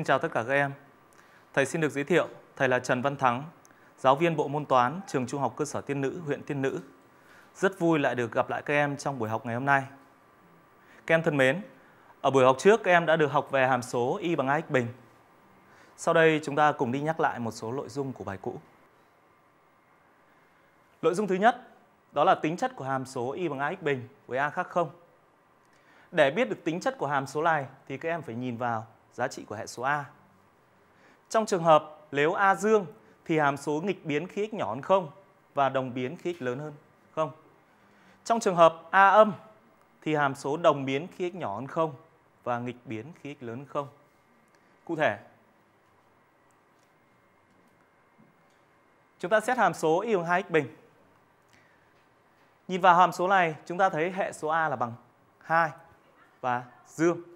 Xin chào tất cả các em. Thầy xin được giới thiệu, thầy là Trần Văn Thắng, giáo viên bộ môn toán trường Trung học cơ sở Tiên Nữ, huyện Tiên Nữ. Rất vui lại được gặp lại các em trong buổi học ngày hôm nay. Các em thân mến, ở buổi học trước các em đã được học về hàm số y bằng ax bình. Sau đây chúng ta cùng đi nhắc lại một số nội dung của bài cũ. Nội dung thứ nhất đó là tính chất của hàm số y bằng ax bình với a khác không Để biết được tính chất của hàm số này thì các em phải nhìn vào giá trị của hệ số A. Trong trường hợp nếu A dương thì hàm số nghịch biến khi x nhỏ hơn 0 và đồng biến khi x lớn hơn 0. Trong trường hợp A âm thì hàm số đồng biến khi x nhỏ hơn 0 và nghịch biến khi x lớn hơn 0. Cụ thể, chúng ta xét hàm số y bằng 2x bình. Nhìn vào hàm số này, chúng ta thấy hệ số A là bằng 2 và dương.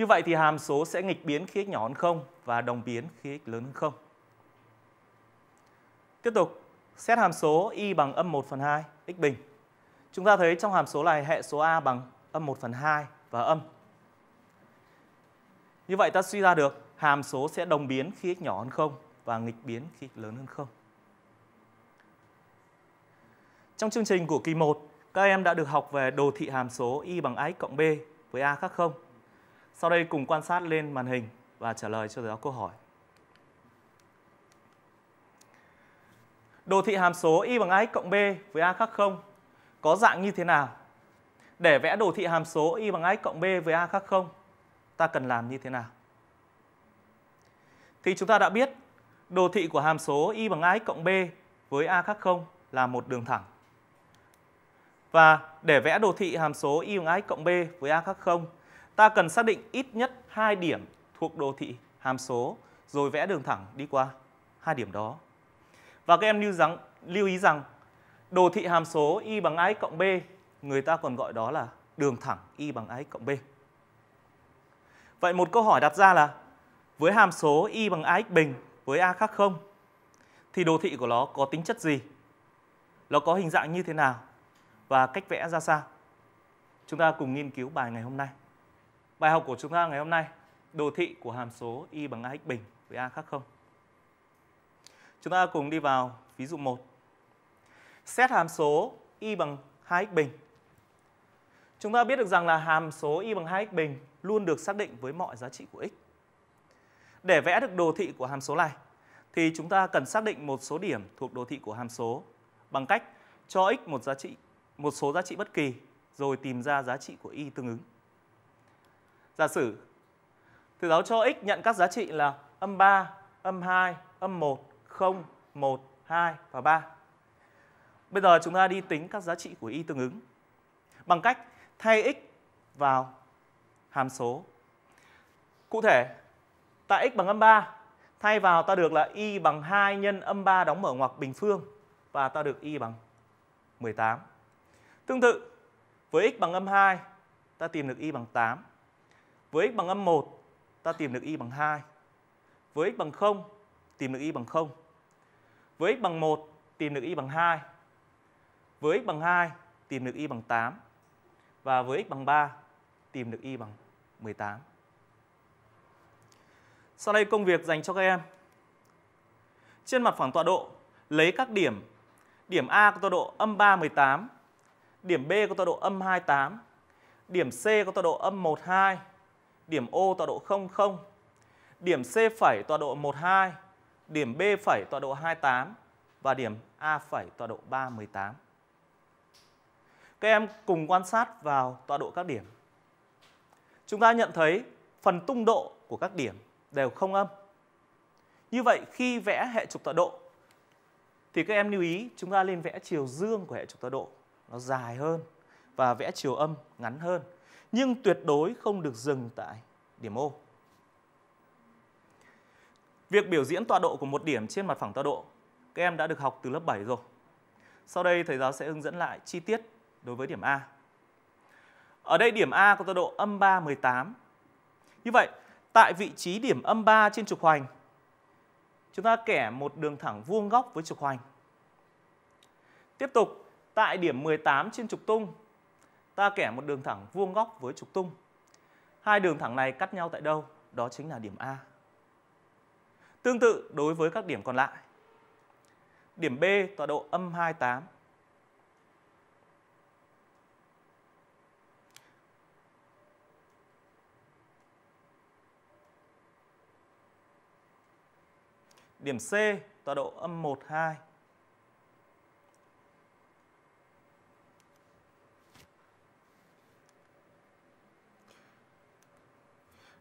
Như vậy thì hàm số sẽ nghịch biến khi x nhỏ hơn 0 và đồng biến khi x lớn hơn 0. Tiếp tục, xét hàm số y bằng âm 1 phần 2, x bình. Chúng ta thấy trong hàm số này hệ số a bằng âm 1 phần 2 và âm. Như vậy ta suy ra được hàm số sẽ đồng biến khi x nhỏ hơn 0 và nghịch biến khi x lớn hơn 0. Trong chương trình của kỳ 1, các em đã được học về đồ thị hàm số y bằng ax cộng b với a khác 0 sau đây cùng quan sát lên màn hình và trả lời cho giáo câu hỏi. Đồ thị hàm số y bằng ax cộng b với a khác 0 có dạng như thế nào? Để vẽ đồ thị hàm số y bằng ax cộng b với a khác 0, ta cần làm như thế nào? Thì chúng ta đã biết đồ thị của hàm số y bằng ax cộng b với a khác 0 là một đường thẳng. Và để vẽ đồ thị hàm số y bằng ax cộng b với a khác 0 ta cần xác định ít nhất hai điểm thuộc đồ thị hàm số rồi vẽ đường thẳng đi qua hai điểm đó. Và các em lưu, rằng, lưu ý rằng đồ thị hàm số y bằng ax cộng b người ta còn gọi đó là đường thẳng y bằng ax cộng b. Vậy một câu hỏi đặt ra là với hàm số y bằng ax bình với a khác không thì đồ thị của nó có tính chất gì? Nó có hình dạng như thế nào? Và cách vẽ ra sao? Chúng ta cùng nghiên cứu bài ngày hôm nay. Bài học của chúng ta ngày hôm nay, đồ thị của hàm số y bằng ax bình với a khác không. Chúng ta cùng đi vào ví dụ 1. Xét hàm số y bằng 2x bình. Chúng ta biết được rằng là hàm số y bằng 2x bình luôn được xác định với mọi giá trị của x. Để vẽ được đồ thị của hàm số này thì chúng ta cần xác định một số điểm thuộc đồ thị của hàm số bằng cách cho x một giá trị một số giá trị bất kỳ rồi tìm ra giá trị của y tương ứng. Giả sử thầy giáo cho x nhận các giá trị là âm 3, âm 2, âm 1, 0, 1, 2 và 3. Bây giờ chúng ta đi tính các giá trị của y tương ứng bằng cách thay x vào hàm số. Cụ thể, tại x bằng âm 3, thay vào ta được là y bằng 2 nhân âm 3 đóng mở ngoặc bình phương và ta được y bằng 18. Tương tự, với x bằng âm 2, ta tìm được y bằng 8. Với x bằng âm 1, ta tìm được y bằng 2. Với x bằng 0, tìm được y bằng 0. Với x bằng 1, tìm được y bằng 2. Với x bằng 2, tìm được y bằng 8. Và với x bằng 3, tìm được y bằng 18. Sau đây công việc dành cho các em. Trên mặt phẳng tọa độ, lấy các điểm điểm A có tọa độ âm 3, 18, điểm B có tọa độ âm 28, điểm C có tọa độ âm 12, điểm O tọa độ 0, 0, điểm C phẩy tọa độ 12, điểm B phẩy tọa độ 28 và điểm A phẩy tọa độ 318. Các em cùng quan sát vào tọa độ các điểm. Chúng ta nhận thấy phần tung độ của các điểm đều không âm. Như vậy khi vẽ hệ trục tọa độ thì các em lưu ý chúng ta nên vẽ chiều dương của hệ trục tọa độ nó dài hơn và vẽ chiều âm ngắn hơn nhưng tuyệt đối không được dừng tại điểm O. Việc biểu diễn tọa độ của một điểm trên mặt phẳng tọa độ các em đã được học từ lớp 7 rồi. Sau đây thầy giáo sẽ hướng dẫn lại chi tiết đối với điểm A. Ở đây điểm A có tọa độ âm 3, 18. Như vậy, tại vị trí điểm âm 3 trên trục hoành, chúng ta kẻ một đường thẳng vuông góc với trục hoành. Tiếp tục, tại điểm 18 trên trục tung, ta kẻ một đường thẳng vuông góc với trục tung. Hai đường thẳng này cắt nhau tại đâu? Đó chính là điểm A. Tương tự đối với các điểm còn lại. Điểm B tọa độ âm 28. Điểm C tọa độ âm 12.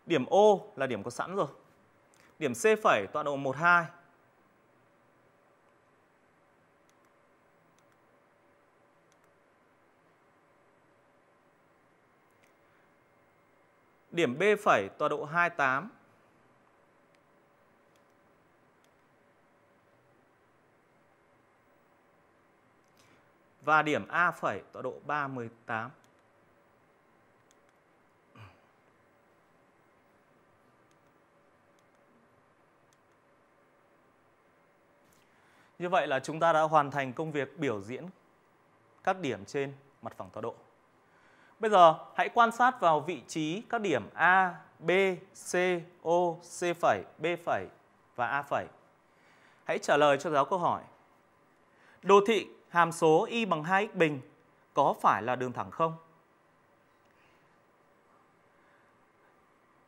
Điểm O là điểm có sẵn rồi. Điểm C phẩy tọa độ 12. Điểm B phẩy tọa độ 28. Và điểm A phẩy tọa độ 318. Như vậy là chúng ta đã hoàn thành công việc biểu diễn các điểm trên mặt phẳng tọa độ. Bây giờ hãy quan sát vào vị trí các điểm A, B, C, O, C', B' và A'. Hãy trả lời cho giáo câu hỏi. Đồ thị hàm số y bằng 2x bình có phải là đường thẳng không?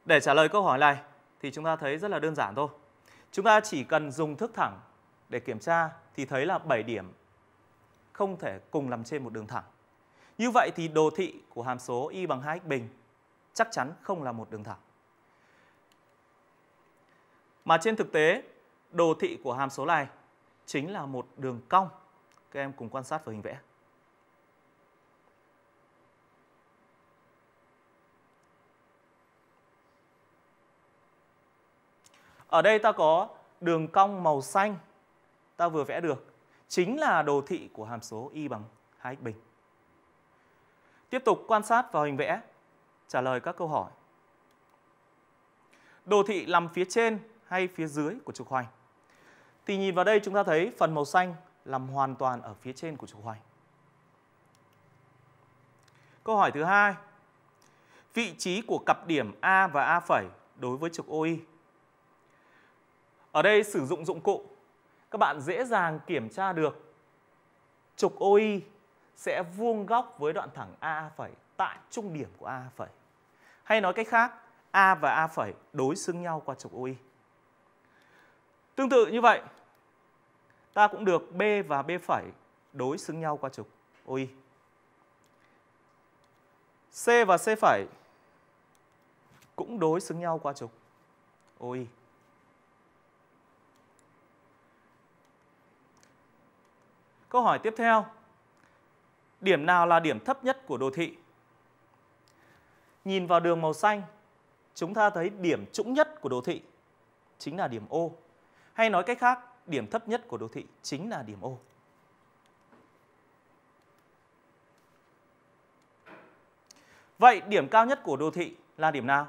Để trả lời câu hỏi này thì chúng ta thấy rất là đơn giản thôi. Chúng ta chỉ cần dùng thước thẳng để kiểm tra thì thấy là 7 điểm không thể cùng nằm trên một đường thẳng. Như vậy thì đồ thị của hàm số y bằng 2x bình chắc chắn không là một đường thẳng. Mà trên thực tế, đồ thị của hàm số này chính là một đường cong. Các em cùng quan sát vào hình vẽ. Ở đây ta có đường cong màu xanh ta vừa vẽ được chính là đồ thị của hàm số y bằng 2x bình. Tiếp tục quan sát vào hình vẽ, trả lời các câu hỏi. Đồ thị nằm phía trên hay phía dưới của trục hoành? Thì nhìn vào đây chúng ta thấy phần màu xanh nằm hoàn toàn ở phía trên của trục hoành. Câu hỏi thứ hai. Vị trí của cặp điểm A và A' đối với trục OI. Ở đây sử dụng dụng cụ các bạn dễ dàng kiểm tra được trục OI sẽ vuông góc với đoạn thẳng A phẩy tại trung điểm của A phẩy. Hay nói cách khác, A và A phẩy đối xứng nhau qua trục OI. Tương tự như vậy, ta cũng được B và B phẩy đối xứng nhau qua trục OI. C và C phẩy cũng đối xứng nhau qua trục OI. Câu hỏi tiếp theo. Điểm nào là điểm thấp nhất của đồ thị? Nhìn vào đường màu xanh, chúng ta thấy điểm trũng nhất của đồ thị chính là điểm O. Hay nói cách khác, điểm thấp nhất của đồ thị chính là điểm O. Vậy điểm cao nhất của đô thị là điểm nào?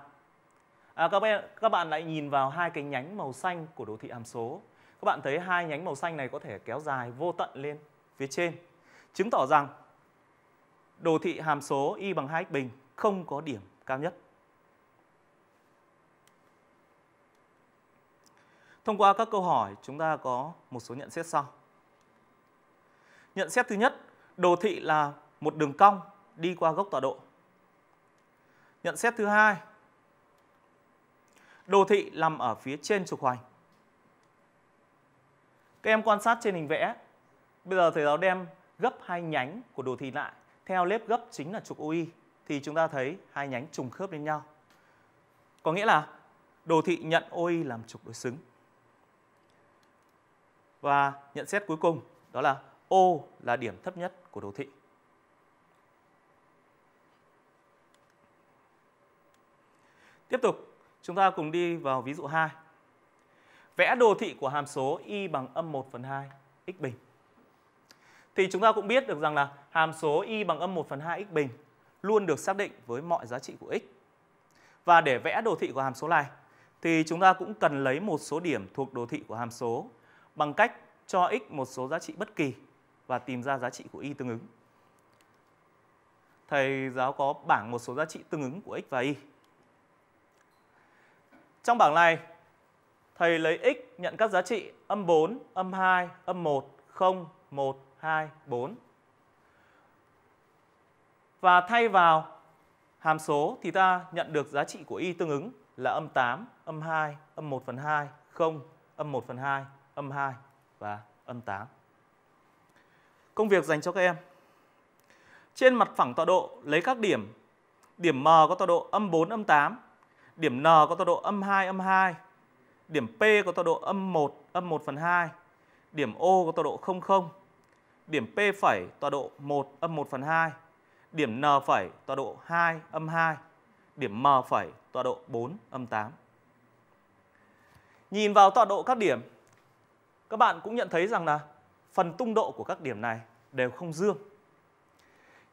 À, các, bạn, các bạn lại nhìn vào hai cái nhánh màu xanh của đô thị hàm số. Các bạn thấy hai nhánh màu xanh này có thể kéo dài vô tận lên phía trên, chứng tỏ rằng đồ thị hàm số y bằng 2x bình không có điểm cao nhất. Thông qua các câu hỏi, chúng ta có một số nhận xét sau. Nhận xét thứ nhất, đồ thị là một đường cong đi qua gốc tọa độ. Nhận xét thứ hai, đồ thị nằm ở phía trên trục hoành. Các em quan sát trên hình vẽ Bây giờ thầy giáo đem gấp hai nhánh của đồ thị lại theo lớp gấp chính là trục OI thì chúng ta thấy hai nhánh trùng khớp lên nhau. Có nghĩa là đồ thị nhận OI làm trục đối xứng. Và nhận xét cuối cùng đó là O là điểm thấp nhất của đồ thị. Tiếp tục, chúng ta cùng đi vào ví dụ 2. Vẽ đồ thị của hàm số y bằng âm 1 phần 2 x bình thì chúng ta cũng biết được rằng là hàm số y bằng âm 1 phần 2 x bình luôn được xác định với mọi giá trị của x. Và để vẽ đồ thị của hàm số này thì chúng ta cũng cần lấy một số điểm thuộc đồ thị của hàm số bằng cách cho x một số giá trị bất kỳ và tìm ra giá trị của y tương ứng. Thầy giáo có bảng một số giá trị tương ứng của x và y. Trong bảng này, thầy lấy x nhận các giá trị âm 4, âm 2, âm 1, 0, 1, 2, 4. Và thay vào hàm số thì ta nhận được giá trị của y tương ứng là âm 8, âm 2, âm 1 phần 2, 0, âm 1 phần 2, âm 2 và âm 8. Công việc dành cho các em. Trên mặt phẳng tọa độ lấy các điểm điểm M có tọa độ âm 4, âm 8, điểm N có tọa độ âm 2, âm 2, điểm P có tọa độ âm 1, âm 1 phần 2, điểm O có tọa độ 0, 0 điểm P phẩy tọa độ 1 âm 1 phần 2, điểm N phẩy tọa độ 2 âm 2, điểm M phẩy tọa độ 4 âm 8. Nhìn vào tọa độ các điểm, các bạn cũng nhận thấy rằng là phần tung độ của các điểm này đều không dương.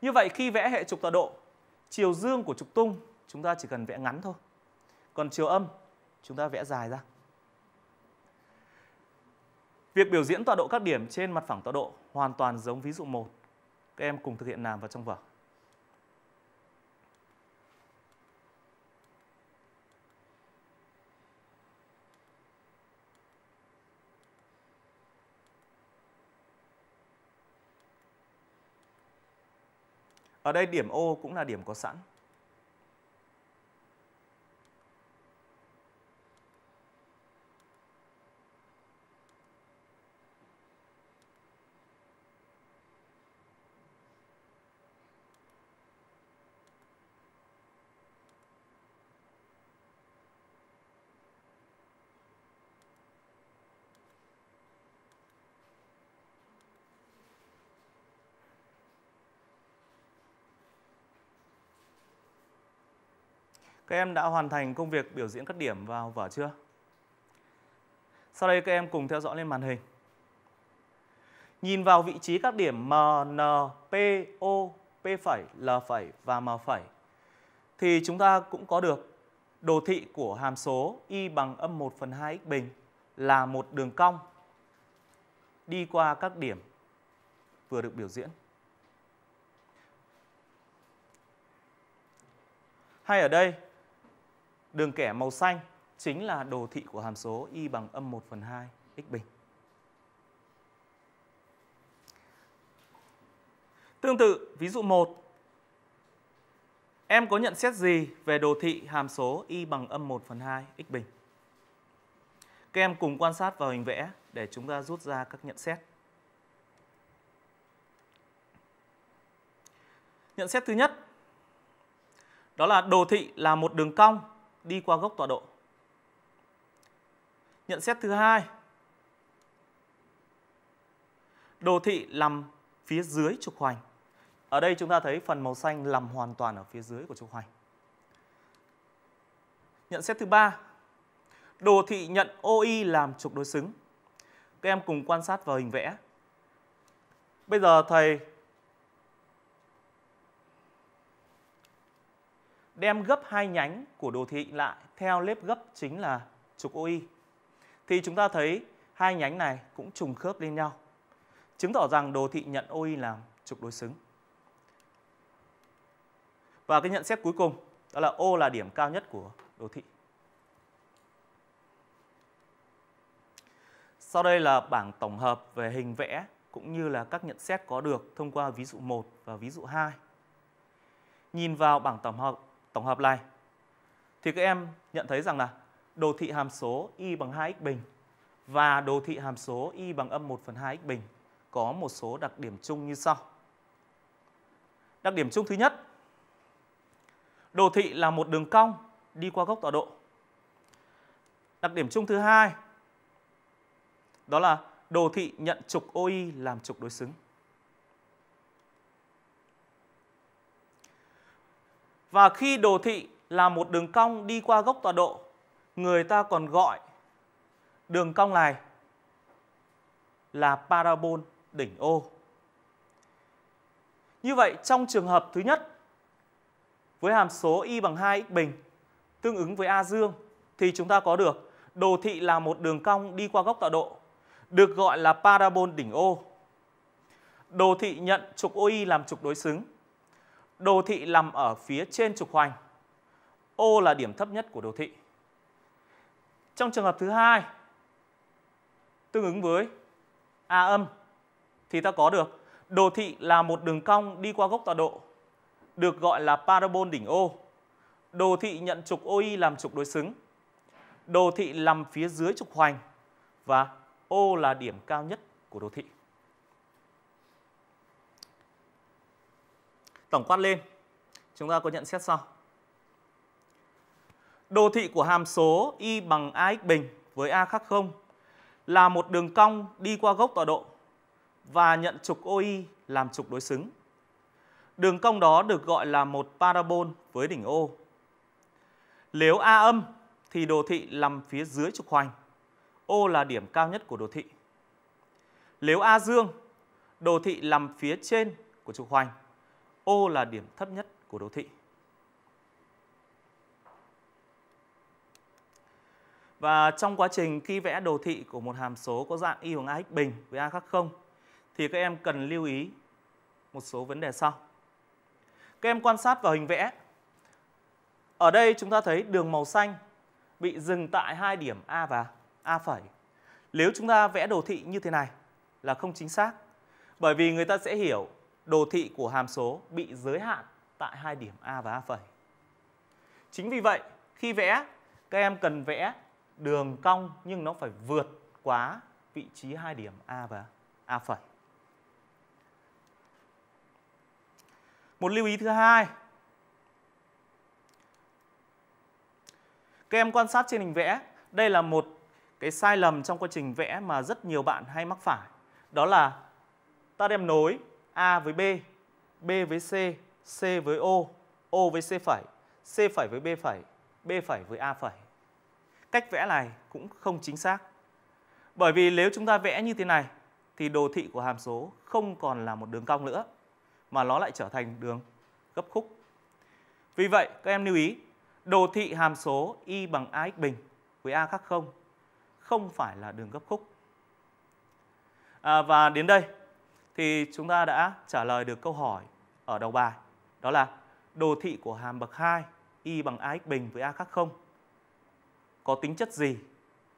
Như vậy khi vẽ hệ trục tọa độ, chiều dương của trục tung chúng ta chỉ cần vẽ ngắn thôi. Còn chiều âm chúng ta vẽ dài ra. Việc biểu diễn tọa độ các điểm trên mặt phẳng tọa độ hoàn toàn giống ví dụ 1. Các em cùng thực hiện làm vào trong vở. Ở đây điểm O cũng là điểm có sẵn. Các em đã hoàn thành công việc biểu diễn các điểm vào vở chưa? Sau đây các em cùng theo dõi lên màn hình. Nhìn vào vị trí các điểm M, N, P, O, P phẩy, L phẩy và M phẩy thì chúng ta cũng có được đồ thị của hàm số y bằng âm 1 phần 2 x bình là một đường cong đi qua các điểm vừa được biểu diễn. Hay ở đây Đường kẻ màu xanh chính là đồ thị của hàm số y bằng âm 1 phần 2 x bình. Tương tự, ví dụ 1. Em có nhận xét gì về đồ thị hàm số y bằng âm 1 phần 2 x bình? Các em cùng quan sát vào hình vẽ để chúng ta rút ra các nhận xét. Nhận xét thứ nhất, đó là đồ thị là một đường cong đi qua gốc tọa độ. Nhận xét thứ hai, đồ thị nằm phía dưới trục hoành. Ở đây chúng ta thấy phần màu xanh nằm hoàn toàn ở phía dưới của trục hoành. Nhận xét thứ ba, đồ thị nhận OI làm trục đối xứng. Các em cùng quan sát vào hình vẽ. Bây giờ thầy đem gấp hai nhánh của đồ thị lại theo lớp gấp chính là trục OI thì chúng ta thấy hai nhánh này cũng trùng khớp lên nhau chứng tỏ rằng đồ thị nhận OI làm trục đối xứng. Và cái nhận xét cuối cùng đó là O là điểm cao nhất của đồ thị. Sau đây là bảng tổng hợp về hình vẽ cũng như là các nhận xét có được thông qua ví dụ 1 và ví dụ 2. Nhìn vào bảng tổng hợp tổng hợp này thì các em nhận thấy rằng là đồ thị hàm số y bằng 2x bình và đồ thị hàm số y bằng âm 1 phần 2x bình có một số đặc điểm chung như sau. Đặc điểm chung thứ nhất, đồ thị là một đường cong đi qua góc tọa độ. Đặc điểm chung thứ hai, đó là đồ thị nhận trục OI làm trục đối xứng. Và khi đồ thị là một đường cong đi qua gốc tọa độ, người ta còn gọi đường cong này là parabol đỉnh O. Như vậy trong trường hợp thứ nhất với hàm số y bằng 2x bình tương ứng với a dương thì chúng ta có được đồ thị là một đường cong đi qua góc tọa độ được gọi là parabol đỉnh O. Đồ thị nhận trục OI làm trục đối xứng Đồ thị nằm ở phía trên trục hoành. O là điểm thấp nhất của đồ thị. Trong trường hợp thứ hai, tương ứng với A âm thì ta có được đồ thị là một đường cong đi qua gốc tọa độ được gọi là parabol đỉnh O. Đồ thị nhận trục OI làm trục đối xứng. Đồ thị nằm phía dưới trục hoành và O là điểm cao nhất của đồ thị. Tổng quát lên, chúng ta có nhận xét sau. Đồ thị của hàm số y bằng ax bình với a khác không là một đường cong đi qua gốc tọa độ và nhận trục OI làm trục đối xứng. Đường cong đó được gọi là một parabol với đỉnh O. Nếu A âm thì đồ thị nằm phía dưới trục hoành. O là điểm cao nhất của đồ thị. Nếu A dương, đồ thị nằm phía trên của trục hoành. O là điểm thấp nhất của đồ thị. Và trong quá trình khi vẽ đồ thị của một hàm số có dạng y bằng a x bình với a khác 0 thì các em cần lưu ý một số vấn đề sau. Các em quan sát vào hình vẽ. Ở đây chúng ta thấy đường màu xanh bị dừng tại hai điểm A và A phẩy. Nếu chúng ta vẽ đồ thị như thế này là không chính xác bởi vì người ta sẽ hiểu đồ thị của hàm số bị giới hạn tại hai điểm A và A'. phẩy. Chính vì vậy, khi vẽ, các em cần vẽ đường cong nhưng nó phải vượt quá vị trí hai điểm A và A'. phẩy. Một lưu ý thứ hai. Các em quan sát trên hình vẽ, đây là một cái sai lầm trong quá trình vẽ mà rất nhiều bạn hay mắc phải. Đó là ta đem nối A với B, B với C, C với O, O với C phải, C phải với B phải, B phải với A phải. Cách vẽ này cũng không chính xác. Bởi vì nếu chúng ta vẽ như thế này thì đồ thị của hàm số không còn là một đường cong nữa mà nó lại trở thành đường gấp khúc. Vì vậy, các em lưu ý, đồ thị hàm số y bằng ax bình với a khác không không phải là đường gấp khúc. À, và đến đây thì chúng ta đã trả lời được câu hỏi ở đầu bài. Đó là đồ thị của hàm bậc 2 y bằng ax bình với a khác không có tính chất gì,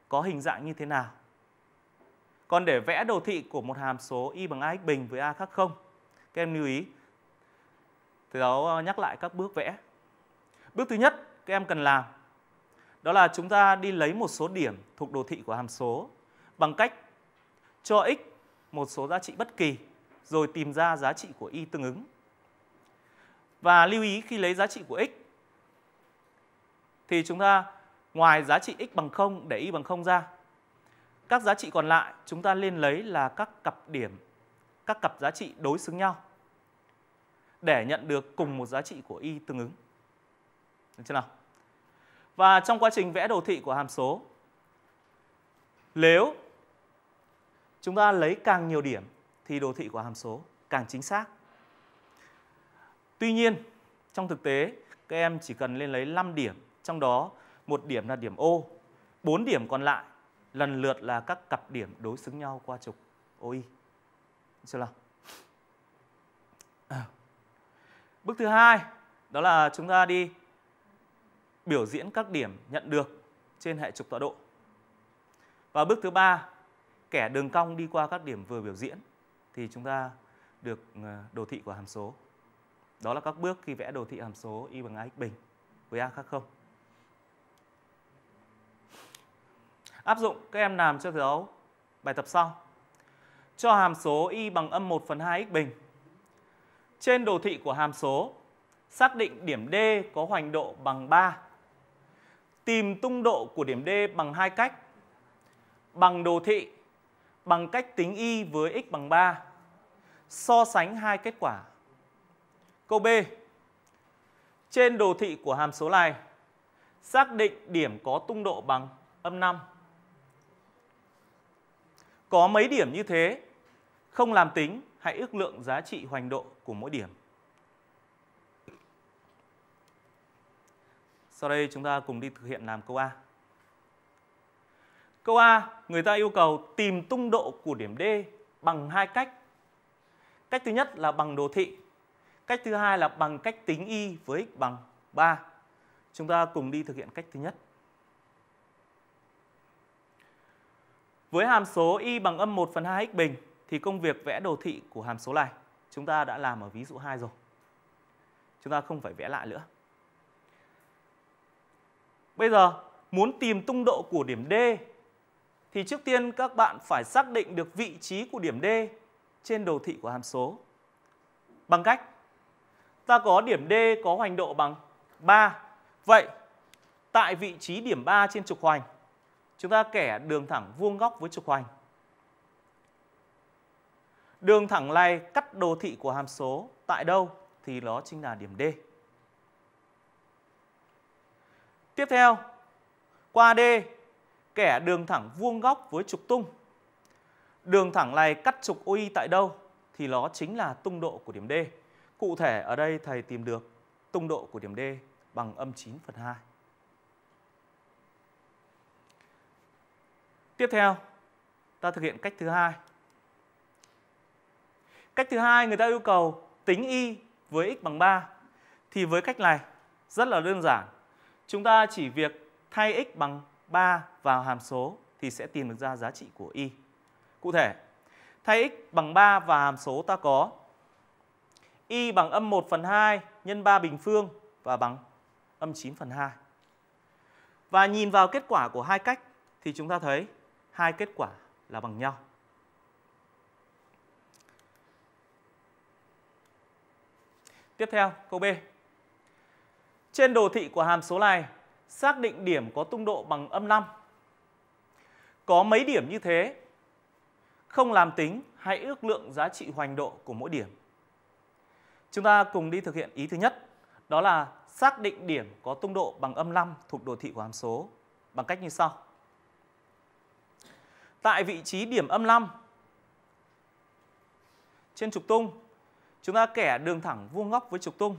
có hình dạng như thế nào. Còn để vẽ đồ thị của một hàm số y bằng ax bình với a khác không các em lưu ý. Thầy giáo ờ, nhắc lại các bước vẽ. Bước thứ nhất các em cần làm đó là chúng ta đi lấy một số điểm thuộc đồ thị của hàm số bằng cách cho x một số giá trị bất kỳ rồi tìm ra giá trị của y tương ứng. Và lưu ý khi lấy giá trị của x thì chúng ta ngoài giá trị x bằng 0 để y bằng 0 ra, các giá trị còn lại chúng ta nên lấy là các cặp điểm, các cặp giá trị đối xứng nhau để nhận được cùng một giá trị của y tương ứng. Được chưa nào? Và trong quá trình vẽ đồ thị của hàm số, nếu Chúng ta lấy càng nhiều điểm thì đồ thị của hàm số càng chính xác. Tuy nhiên, trong thực tế, các em chỉ cần lên lấy 5 điểm, trong đó một điểm là điểm O 4 điểm còn lại lần lượt là các cặp điểm đối xứng nhau qua trục OI. Chưa nào? À. Bước thứ hai đó là chúng ta đi biểu diễn các điểm nhận được trên hệ trục tọa độ. Và bước thứ ba kẻ đường cong đi qua các điểm vừa biểu diễn thì chúng ta được ờ, đồ thị của hàm số. Đó là các bước khi vẽ đồ thị hàm số y bằng ax bình với a khác không. Áp dụng các em làm cho dấu bài tập sau. Cho hàm số y bằng âm 1 phần 2 x bình. Trên đồ thị của hàm số, xác định điểm D có hoành độ bằng 3. Tìm tung độ của điểm D bằng hai cách. Bằng đồ thị bằng cách tính y với x bằng 3. So sánh hai kết quả. Câu B. Trên đồ thị của hàm số này, xác định điểm có tung độ bằng âm 5. Có mấy điểm như thế, không làm tính, hãy ước lượng giá trị hoành độ của mỗi điểm. Sau đây chúng ta cùng đi thực hiện làm câu A. Câu A, người ta yêu cầu tìm tung độ của điểm D bằng hai cách. Cách thứ nhất là bằng đồ thị. Cách thứ hai là bằng cách tính y với x bằng 3. Chúng ta cùng đi thực hiện cách thứ nhất. Với hàm số y bằng âm 1 phần 2x bình thì công việc vẽ đồ thị của hàm số này chúng ta đã làm ở ví dụ 2 rồi. Chúng ta không phải vẽ lại nữa. Bây giờ muốn tìm tung độ của điểm D thì trước tiên các bạn phải xác định được vị trí của điểm D trên đồ thị của hàm số. Bằng cách ta có điểm D có hoành độ bằng 3. Vậy tại vị trí điểm 3 trên trục hoành, chúng ta kẻ đường thẳng vuông góc với trục hoành. Đường thẳng này cắt đồ thị của hàm số tại đâu thì đó chính là điểm D. Tiếp theo, qua D kẻ đường thẳng vuông góc với trục tung. Đường thẳng này cắt trục OI tại đâu thì nó chính là tung độ của điểm D. Cụ thể ở đây thầy tìm được tung độ của điểm D bằng âm 9 phần 2. Tiếp theo, ta thực hiện cách thứ hai. Cách thứ hai người ta yêu cầu tính y với x bằng 3. Thì với cách này rất là đơn giản. Chúng ta chỉ việc thay x bằng 3 vào hàm số thì sẽ tìm được ra giá trị của y. Cụ thể, thay x bằng 3 vào hàm số ta có y bằng âm 1 phần 2 nhân 3 bình phương và bằng âm 9 phần 2. Và nhìn vào kết quả của hai cách thì chúng ta thấy hai kết quả là bằng nhau. Tiếp theo, câu B. Trên đồ thị của hàm số này xác định điểm có tung độ bằng âm 5. Có mấy điểm như thế, không làm tính hãy ước lượng giá trị hoành độ của mỗi điểm. Chúng ta cùng đi thực hiện ý thứ nhất, đó là xác định điểm có tung độ bằng âm 5 thuộc đồ thị của hàm số bằng cách như sau. Tại vị trí điểm âm 5 trên trục tung, chúng ta kẻ đường thẳng vuông góc với trục tung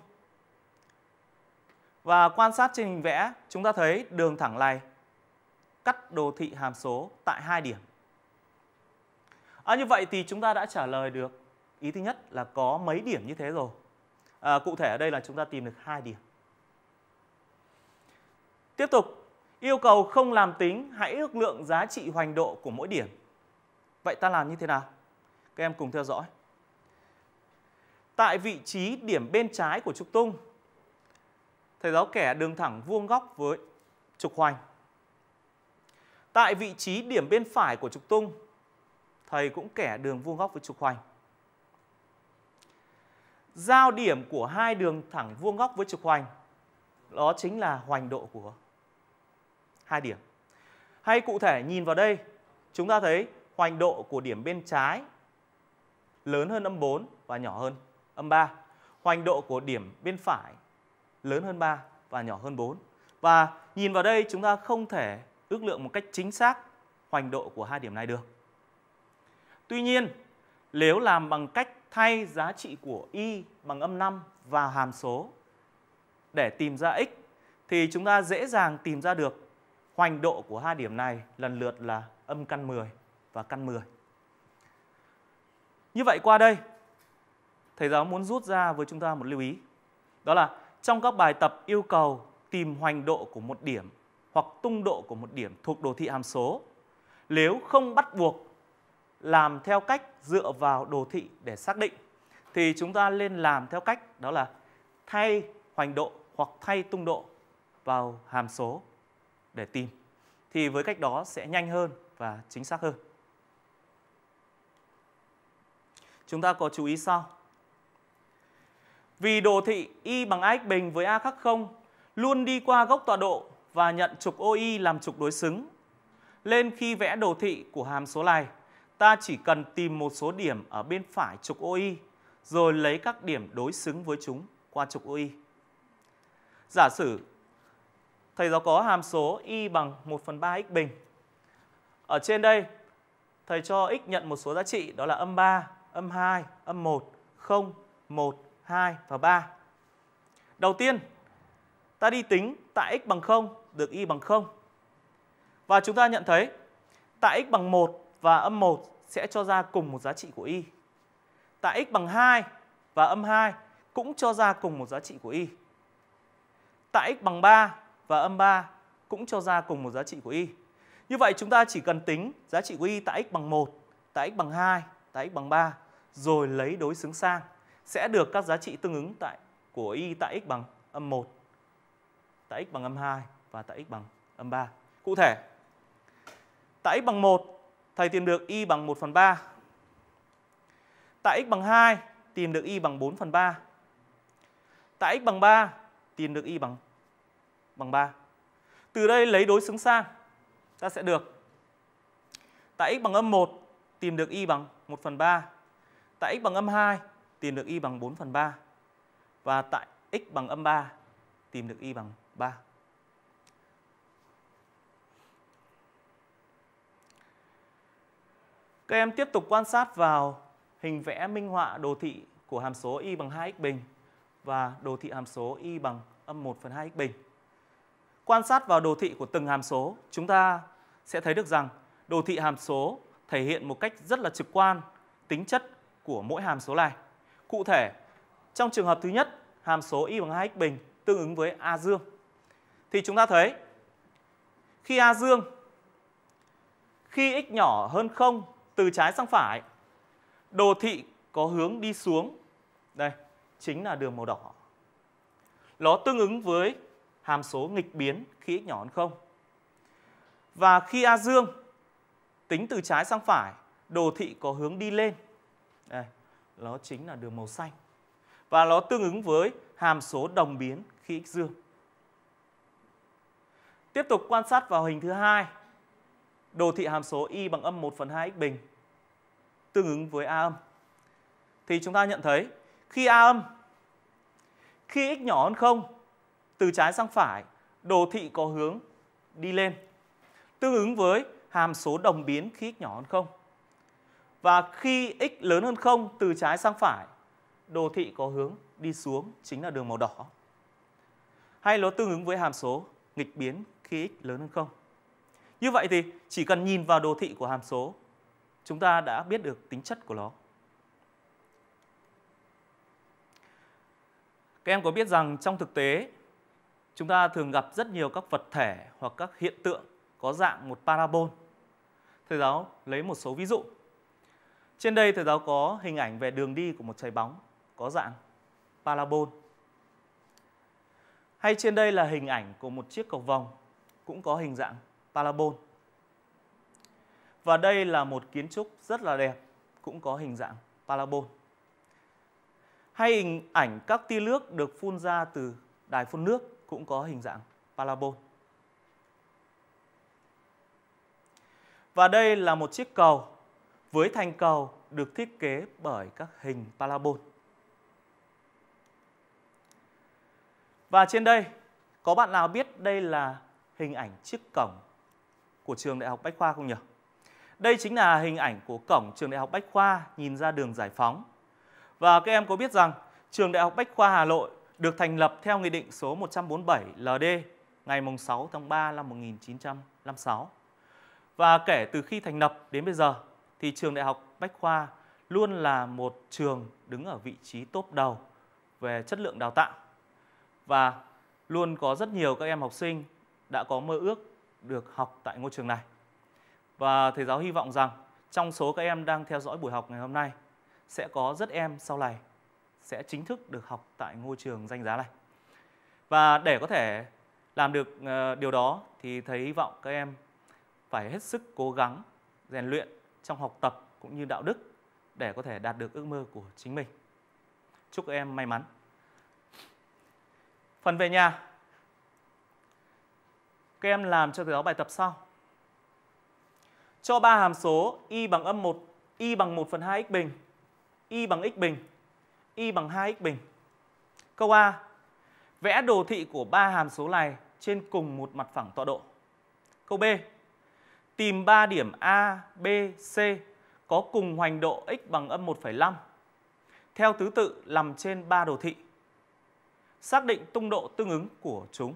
và quan sát trên hình vẽ, chúng ta thấy đường thẳng này cắt đồ thị hàm số tại hai điểm. À, như vậy thì chúng ta đã trả lời được ý thứ nhất là có mấy điểm như thế rồi. À, cụ thể ở đây là chúng ta tìm được hai điểm. Tiếp tục, yêu cầu không làm tính, hãy ước lượng giá trị hoành độ của mỗi điểm. Vậy ta làm như thế nào? Các em cùng theo dõi. Tại vị trí điểm bên trái của trục tung thầy giáo kẻ đường thẳng vuông góc với trục hoành. Tại vị trí điểm bên phải của trục tung, thầy cũng kẻ đường vuông góc với trục hoành. Giao điểm của hai đường thẳng vuông góc với trục hoành đó chính là hoành độ của hai điểm. Hay cụ thể nhìn vào đây, chúng ta thấy hoành độ của điểm bên trái lớn hơn âm 4 và nhỏ hơn âm 3. Hoành độ của điểm bên phải lớn hơn 3 và nhỏ hơn 4. Và nhìn vào đây chúng ta không thể ước lượng một cách chính xác hoành độ của hai điểm này được. Tuy nhiên, nếu làm bằng cách thay giá trị của y bằng âm 5 vào hàm số để tìm ra x thì chúng ta dễ dàng tìm ra được hoành độ của hai điểm này lần lượt là âm căn 10 và căn 10. Như vậy qua đây, thầy giáo muốn rút ra với chúng ta một lưu ý. Đó là trong các bài tập yêu cầu tìm hoành độ của một điểm hoặc tung độ của một điểm thuộc đồ thị hàm số nếu không bắt buộc làm theo cách dựa vào đồ thị để xác định thì chúng ta nên làm theo cách đó là thay hoành độ hoặc thay tung độ vào hàm số để tìm. Thì với cách đó sẽ nhanh hơn và chính xác hơn. Chúng ta có chú ý sau. Vì đồ thị y bằng ax bình với a khác 0 luôn đi qua gốc tọa độ và nhận trục OI làm trục đối xứng. nên khi vẽ đồ thị của hàm số này, ta chỉ cần tìm một số điểm ở bên phải trục OI rồi lấy các điểm đối xứng với chúng qua trục OI. Giả sử thầy giáo có hàm số y bằng 1 phần 3 x bình. Ở trên đây, thầy cho x nhận một số giá trị đó là âm 3, âm 2, âm 1, 0, 1, 2 và 3. Đầu tiên, ta đi tính tại x bằng 0 được y bằng 0. Và chúng ta nhận thấy tại x bằng 1 và âm 1 sẽ cho ra cùng một giá trị của y. Tại x bằng 2 và âm 2 cũng cho ra cùng một giá trị của y. Tại x bằng 3 và âm 3 cũng cho ra cùng một giá trị của y. Như vậy chúng ta chỉ cần tính giá trị của y tại x bằng 1, tại x bằng 2, tại x bằng 3 rồi lấy đối xứng sang sẽ được các giá trị tương ứng tại của y tại x bằng âm 1, tại x bằng âm 2 và tại x bằng âm 3. Cụ thể, tại x bằng 1, thầy tìm được y bằng 1 phần 3. Tại x bằng 2, tìm được y bằng 4 phần 3. Tại x bằng 3, tìm được y bằng bằng 3. Từ đây lấy đối xứng sang, ta sẽ được tại x bằng âm 1, tìm được y bằng 1 phần 3. Tại x bằng âm 2, tìm được y bằng 4 phần 3. Và tại x bằng âm 3, tìm được y bằng 3. Các em tiếp tục quan sát vào hình vẽ minh họa đồ thị của hàm số y bằng 2x bình và đồ thị hàm số y bằng âm 1 phần 2x bình. Quan sát vào đồ thị của từng hàm số, chúng ta sẽ thấy được rằng đồ thị hàm số thể hiện một cách rất là trực quan tính chất của mỗi hàm số này. Cụ thể, trong trường hợp thứ nhất, hàm số y bằng 2x bình tương ứng với a dương. Thì chúng ta thấy khi a dương khi x nhỏ hơn 0 từ trái sang phải, đồ thị có hướng đi xuống. Đây, chính là đường màu đỏ. Nó tương ứng với hàm số nghịch biến khi x nhỏ hơn 0. Và khi a dương tính từ trái sang phải, đồ thị có hướng đi lên. Đây, nó chính là đường màu xanh. Và nó tương ứng với hàm số đồng biến khi x dương. Tiếp tục quan sát vào hình thứ hai đồ thị hàm số y bằng âm 1 phần 2 x bình tương ứng với a âm. Thì chúng ta nhận thấy khi a âm, khi x nhỏ hơn 0, từ trái sang phải, đồ thị có hướng đi lên. Tương ứng với hàm số đồng biến khi x nhỏ hơn 0. Và khi x lớn hơn 0 từ trái sang phải, đồ thị có hướng đi xuống chính là đường màu đỏ. Hay nó tương ứng với hàm số nghịch biến khi x lớn hơn 0. Như vậy thì chỉ cần nhìn vào đồ thị của hàm số, chúng ta đã biết được tính chất của nó. Các em có biết rằng trong thực tế chúng ta thường gặp rất nhiều các vật thể hoặc các hiện tượng có dạng một parabol. Thầy giáo lấy một số ví dụ. Trên đây thầy giáo có hình ảnh về đường đi của một trái bóng có dạng parabol. Hay trên đây là hình ảnh của một chiếc cầu vòng cũng có hình dạng parabol. Và đây là một kiến trúc rất là đẹp cũng có hình dạng parabol. Hay hình ảnh các tia nước được phun ra từ đài phun nước cũng có hình dạng parabol. Và đây là một chiếc cầu với thành cầu được thiết kế bởi các hình parabol. Và trên đây, có bạn nào biết đây là hình ảnh chiếc cổng của trường Đại học Bách Khoa không nhỉ? Đây chính là hình ảnh của cổng trường Đại học Bách Khoa nhìn ra đường Giải Phóng. Và các em có biết rằng trường Đại học Bách Khoa Hà Nội được thành lập theo Nghị định số 147 LD ngày 6 tháng 3 năm 1956. Và kể từ khi thành lập đến bây giờ thì trường Đại học Bách Khoa luôn là một trường đứng ở vị trí top đầu về chất lượng đào tạo và luôn có rất nhiều các em học sinh đã có mơ ước được học tại ngôi trường này. Và thầy giáo hy vọng rằng trong số các em đang theo dõi buổi học ngày hôm nay sẽ có rất em sau này sẽ chính thức được học tại ngôi trường danh giá này. Và để có thể làm được ờ, điều đó thì thầy hy vọng các em phải hết sức cố gắng rèn luyện trong học tập cũng như đạo đức để có thể đạt được ước mơ của chính mình. Chúc các em may mắn. Phần về nhà. Các em làm cho thầy giáo bài tập sau. Cho ba hàm số y bằng âm 1, y bằng 1 phần 2 x bình, y bằng x bình, y bằng 2 x bình. Câu A. Vẽ đồ thị của ba hàm số này trên cùng một mặt phẳng tọa độ. Câu B. Tìm 3 điểm A, B, C có cùng hoành độ x bằng âm 1,5 theo thứ tự nằm trên 3 đồ thị. Xác định tung độ tương ứng của chúng.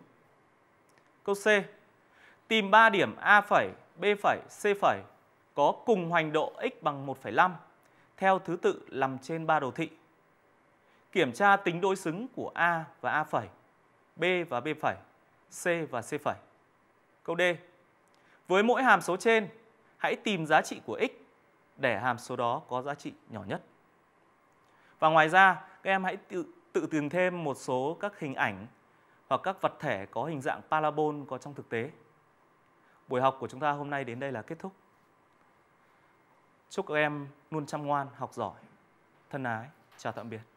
Câu C. Tìm 3 điểm A', B', C' có cùng hoành độ x bằng 1,5 theo thứ tự nằm trên 3 đồ thị. Kiểm tra tính đối xứng của A và A', B và B', C và C'. Câu D. Với mỗi hàm số trên, hãy tìm giá trị của x để hàm số đó có giá trị nhỏ nhất. Và ngoài ra, các em hãy tự, tự tìm thêm một số các hình ảnh hoặc các vật thể có hình dạng parabol có trong thực tế. Buổi học của chúng ta hôm nay đến đây là kết thúc. Chúc các em luôn chăm ngoan, học giỏi. Thân ái, chào tạm biệt.